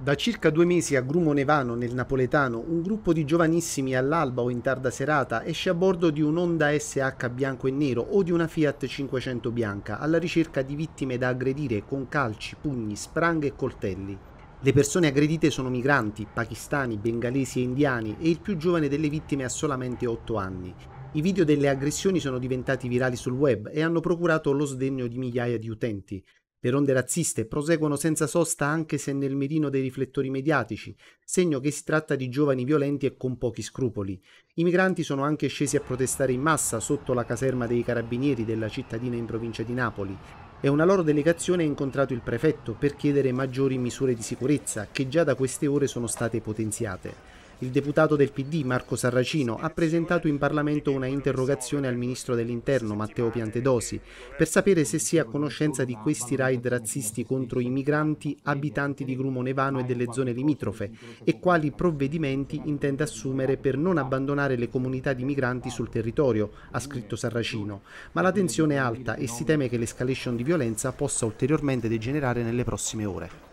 Da circa due mesi a Grumo Nevano, nel napoletano, un gruppo di giovanissimi all'alba o in tarda serata esce a bordo di un Honda SH bianco e nero o di una Fiat 500 bianca alla ricerca di vittime da aggredire con calci, pugni, spranghe e coltelli. Le persone aggredite sono migranti, pakistani, bengalesi e indiani e il più giovane delle vittime ha solamente 8 anni. I video delle aggressioni sono diventati virali sul web e hanno procurato lo sdegno di migliaia di utenti. Le onde razziste proseguono senza sosta anche se nel mirino dei riflettori mediatici, segno che si tratta di giovani violenti e con pochi scrupoli. I migranti sono anche scesi a protestare in massa sotto la caserma dei carabinieri della cittadina in provincia di Napoli e una loro delegazione ha incontrato il prefetto per chiedere maggiori misure di sicurezza che già da queste ore sono state potenziate. Il deputato del PD Marco Sarracino ha presentato in Parlamento una interrogazione al ministro dell'Interno Matteo Piantedosi per sapere se sia a conoscenza di questi raid razzisti contro i migranti abitanti di Grumo Nevano e delle zone limitrofe e quali provvedimenti intende assumere per non abbandonare le comunità di migranti sul territorio, ha scritto Sarracino. Ma la tensione è alta e si teme che l'escalation di violenza possa ulteriormente degenerare nelle prossime ore.